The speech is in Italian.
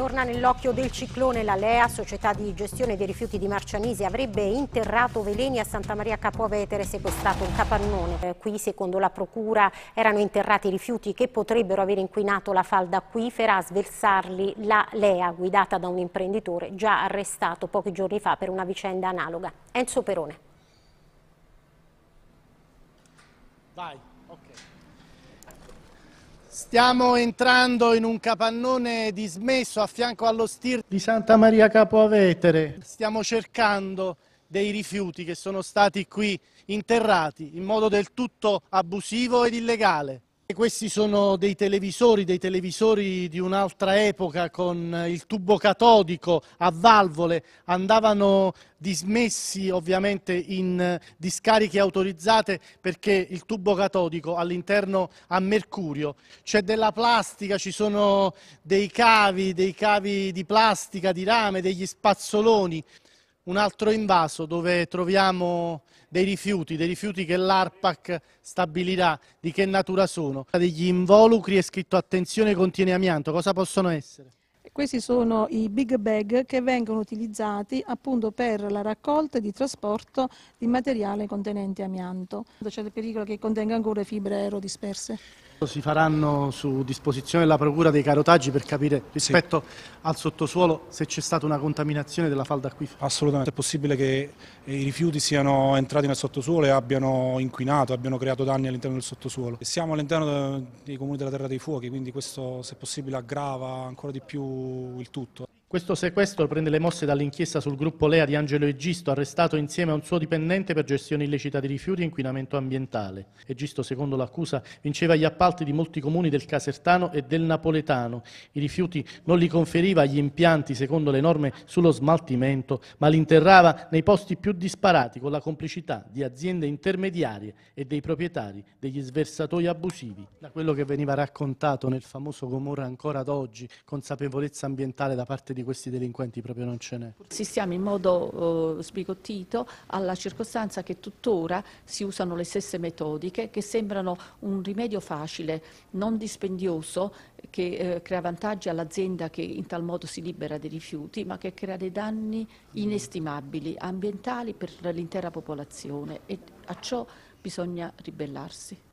torna nell'occhio del ciclone. La Lea, società di gestione dei rifiuti di Marcianise, avrebbe interrato veleni a Santa Maria Capoavetere e sequestrato un capannone. Eh, qui, secondo la procura, erano interrati rifiuti che potrebbero aver inquinato la falda acquifera. A sversarli la Lea, guidata da un imprenditore già arrestato pochi giorni fa per una vicenda analoga. Enzo Perone. Vai, ok. Stiamo entrando in un capannone dismesso a fianco allo stir di Santa Maria Capo Avetere. Stiamo cercando dei rifiuti che sono stati qui interrati in modo del tutto abusivo ed illegale. Questi sono dei televisori, dei televisori di un'altra epoca con il tubo catodico a valvole, andavano dismessi ovviamente in discariche autorizzate perché il tubo catodico all'interno ha mercurio, c'è della plastica, ci sono dei cavi, dei cavi di plastica, di rame, degli spazzoloni un altro invaso dove troviamo dei rifiuti, dei rifiuti che l'ARPAC stabilirà di che natura sono. Degli involucri è scritto attenzione contiene amianto, cosa possono essere? Questi sono i big bag che vengono utilizzati appunto per la raccolta e di trasporto di materiale contenente amianto. C'è il pericolo che contenga ancora fibre aerodisperse. Si faranno su disposizione della Procura dei carotaggi per capire rispetto sì. al sottosuolo se c'è stata una contaminazione della falda acquifera? Assolutamente, è possibile che eh, i rifiuti siano entrati nel sottosuolo e abbiano inquinato, abbiano creato danni all'interno del sottosuolo. Siamo all'interno dei comuni della Terra dei Fuochi, quindi questo se possibile aggrava ancora di più il tutto. Questo sequestro prende le mosse dall'inchiesta sul gruppo Lea di Angelo Egisto, arrestato insieme a un suo dipendente per gestione illecita di rifiuti e inquinamento ambientale. Egisto, secondo l'accusa, vinceva gli appalti di molti comuni del Casertano e del Napoletano. I rifiuti non li conferiva agli impianti secondo le norme sullo smaltimento, ma li interrava nei posti più disparati con la complicità di aziende intermediarie e dei proprietari degli sversatoi abusivi. Da quello che veniva raccontato nel famoso Gomorra ancora ad oggi, consapevolezza ambientale da parte di di questi delinquenti proprio non ce n'è. Assistiamo in modo eh, sbigottito alla circostanza che tuttora si usano le stesse metodiche che sembrano un rimedio facile, non dispendioso, che eh, crea vantaggi all'azienda che in tal modo si libera dei rifiuti, ma che crea dei danni inestimabili, ambientali per l'intera popolazione e a ciò bisogna ribellarsi.